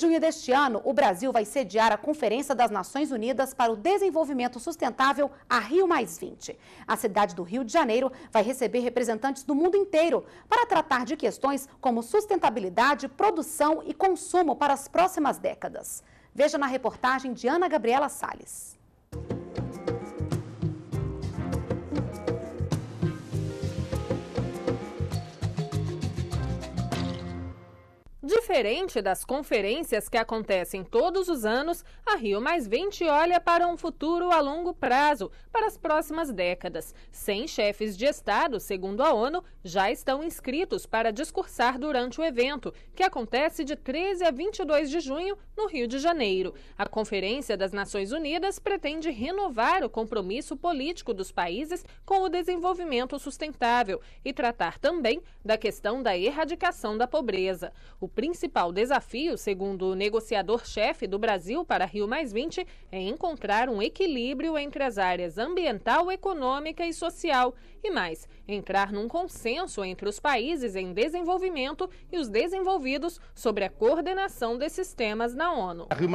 junho deste ano, o Brasil vai sediar a Conferência das Nações Unidas para o Desenvolvimento Sustentável, a Rio A cidade do Rio de Janeiro vai receber representantes do mundo inteiro para tratar de questões como sustentabilidade, produção e consumo para as próximas décadas. Veja na reportagem de Ana Gabriela Salles. Diferente das conferências que acontecem todos os anos, a Rio olha para um futuro a longo prazo, para as próximas décadas. 100 chefes de Estado, segundo a ONU, já estão inscritos para discursar durante o evento, que acontece de 13 a 22 de junho no Rio de Janeiro. A Conferência das Nações Unidas pretende renovar o compromisso político dos países com o desenvolvimento sustentável e tratar também da questão da erradicação da pobreza. O principal desafio, segundo o negociador-chefe do Brasil para Rio é encontrar um equilíbrio entre as áreas ambiental, econômica e social. E mais, entrar num consenso entre os países em desenvolvimento e os desenvolvidos sobre a coordenação desses temas na ONU. A Rio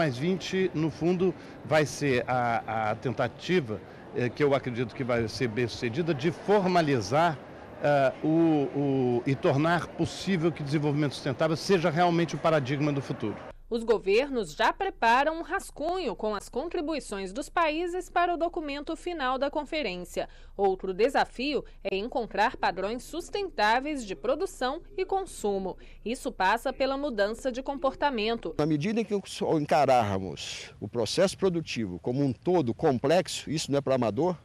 no fundo, vai ser a, a tentativa, eh, que eu acredito que vai ser bem sucedida, de formalizar uh, o, o, e tornar possível que desenvolvimento sustentável seja realmente o paradigma do futuro. Os governos já preparam um rascunho com as contribuições dos países para o documento final da conferência. Outro desafio é encontrar padrões sustentáveis de produção e consumo. Isso passa pela mudança de comportamento. Na medida em que encararmos o processo produtivo como um todo complexo, isso não é para amador,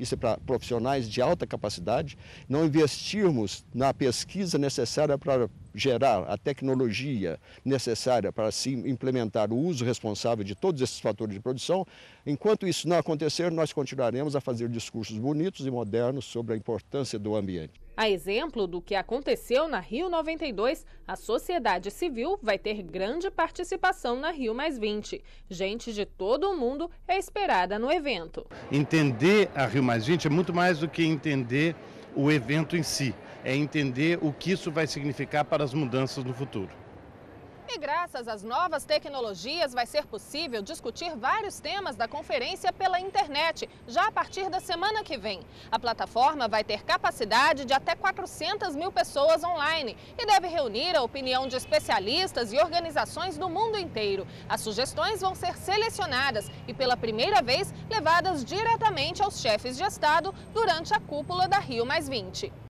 isso é para profissionais de alta capacidade, não investirmos na pesquisa necessária para gerar a tecnologia necessária para se implementar o uso responsável de todos esses fatores de produção, enquanto isso não acontecer, nós continuaremos a fazer discursos bonitos e modernos sobre a importância do ambiente. A exemplo do que aconteceu na Rio 92, a sociedade civil vai ter grande participação na Rio Mais 20. Gente de todo o mundo é esperada no evento. Entender a Rio Mais 20 é muito mais do que entender o evento em si, é entender o que isso vai significar para as mudanças no futuro. E graças às novas tecnologias, vai ser possível discutir vários temas da conferência pela internet, já a partir da semana que vem. A plataforma vai ter capacidade de até 400 mil pessoas online e deve reunir a opinião de especialistas e organizações do mundo inteiro. As sugestões vão ser selecionadas e, pela primeira vez, levadas diretamente aos chefes de Estado durante a cúpula da Rio Mais 20.